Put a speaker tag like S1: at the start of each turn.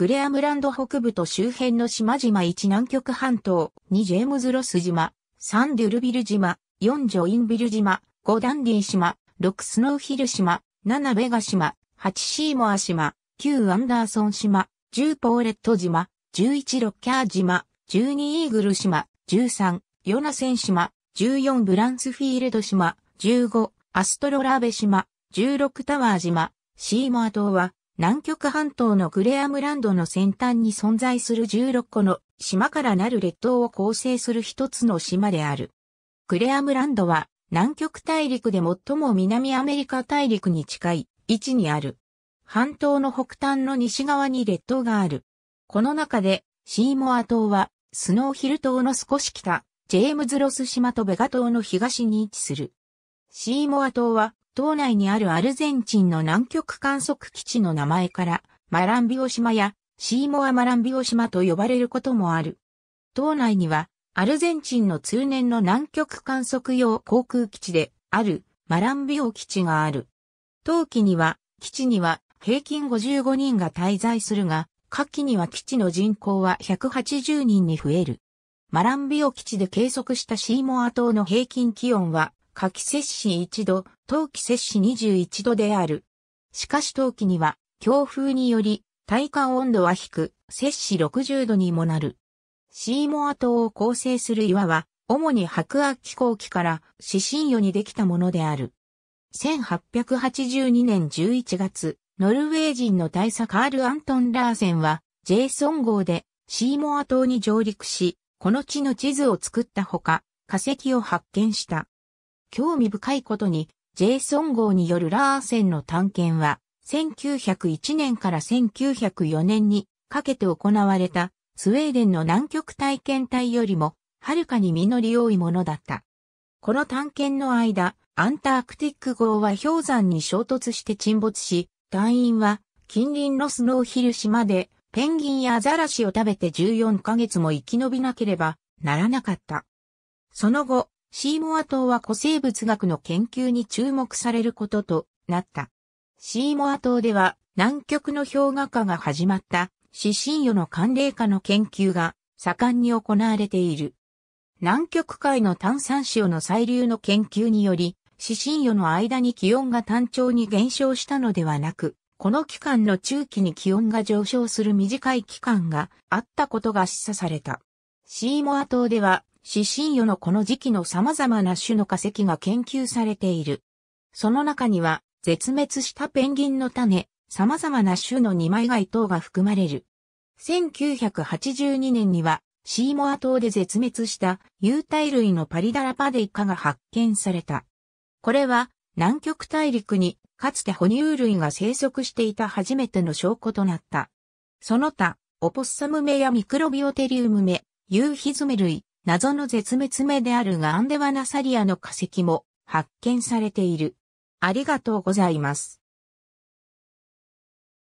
S1: グレアムランド北部と周辺の島々1南極半島、2ジェームズロス島、3デュルビル島、4ジョインビル島、5ダンディ島、6スノーヒル島、7ベガ島、8シーモア島、9アンダーソン島、10ポーレット島、11ロッキャー島、12イーグル島、13ヨナセン島、14ブランスフィールド島、15アストロラーベ島、16タワー島、シーモア島は南極半島のグレアムランドの先端に存在する16個の島からなる列島を構成する一つの島である。グレアムランドは南極大陸で最も南アメリカ大陸に近い位置にある。半島の北端の西側に列島がある。この中でシーモア島はスノーヒル島の少し北、ジェームズロス島とベガ島の東に位置する。シーモア島は島内にあるアルゼンチンの南極観測基地の名前から、マランビオ島やシーモア・マランビオ島と呼ばれることもある。島内には、アルゼンチンの通年の南極観測用航空基地であるマランビオ基地がある。冬季には、基地には平均55人が滞在するが、夏季には基地の人口は180人に増える。マランビオ基地で計測したシーモア島の平均気温は、夏季摂氏1度、冬季摂氏21度である。しかし冬季には、強風により、体感温度は低く、摂氏60度にもなる。シーモア島を構成する岩は、主に白亜紀後期から死神魚にできたものである。1882年11月、ノルウェー人の大佐カール・アントン・ラーセンは、ジェイソン号でシーモア島に上陸し、この地の地図を作ったほか、化石を発見した。興味深いことに、ジェイソン号によるラーセンの探検は、1901年から1904年にかけて行われたスウェーデンの南極体験隊よりもはるかに実り多いものだった。この探検の間、アンタークティック号は氷山に衝突して沈没し、隊員は近隣のスノーヒル島でペンギンやアザラシを食べて14ヶ月も生き延びなければならなかった。その後、シーモア島は古生物学の研究に注目されることとなった。シーモア島では南極の氷河化が始まった死神魚の寒冷化の研究が盛んに行われている。南極海の炭酸塩の採流の研究により、死神魚の間に気温が単調に減少したのではなく、この期間の中期に気温が上昇する短い期間があったことが示唆された。シーモア島では死神夜のこの時期の様々な種の化石が研究されている。その中には、絶滅したペンギンの種、様々な種の二枚貝等が含まれる。1982年には、シーモア島で絶滅した有袋類のパリダラパデイカが発見された。これは、南極大陸にかつて哺乳類が生息していた初めての証拠となった。その他、オポッサム目やミクロビオテリウム目、ユーヒズメ類、謎の絶滅目であるがアンデワナサリアの化石も発見されている。ありがとうございます。